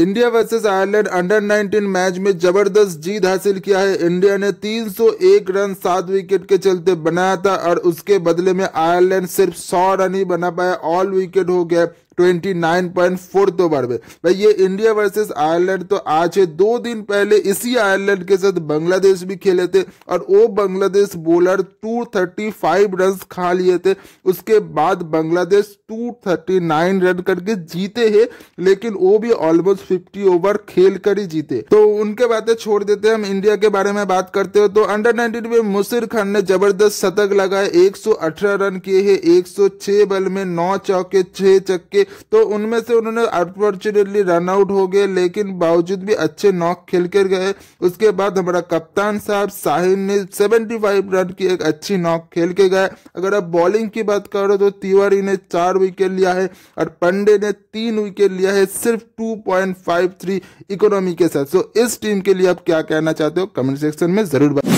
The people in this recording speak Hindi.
India versus Ireland under 19 match में जबरदस्त जीत हासिल किया है इंडिया ने 301 रन सात विकेट के चलते बनाया था और उसके बदले में आयरलैंड सिर्फ 100 रन ही बना पाया ऑल विकेट हो गया ट्वेंटी नाइन पॉइंट फोर तो बढ़ भाई ये इंडिया वर्सेस आयरलैंड तो आज है दो दिन पहले इसी आयरलैंड के साथ बांग्लादेश भी खेले थे और वो बांग्लादेश बॉलर फाइव रन खा लिए थे उसके बाद Bangladesh two thirty nine run करके जीते है लेकिन वो भी ऑलमोस्ट फिफ्टी ओवर खेल कर ही जीते तो उनके बातें छोड़ देते हैं हम इंडिया के बारे में बात करते हो तो अंडर नाइनटीन में मुसिर खान ने जबरदस्त शतक लगाए 118 रन किए हैं 106 बल में नौ चौके छह चक्के तो उनमें से उन्होंने अनफॉर्चुनेटली रन आउट हो गए लेकिन बावजूद भी अच्छे नॉक खेल कर गए उसके बाद हमारा कप्तान साहब साहिल ने 75 रन की एक अच्छी नॉक खेल के गए अगर आप बॉलिंग की बात करो तो तिवारी ने चार विकेट लिया है और पंडे ने तीन विकेट लिया है सिर्फ 2.53 इकोनॉमी के साथ सो इस टीम के लिए आप क्या कहना चाहते हो कमेंट सेक्शन में जरूर बताओ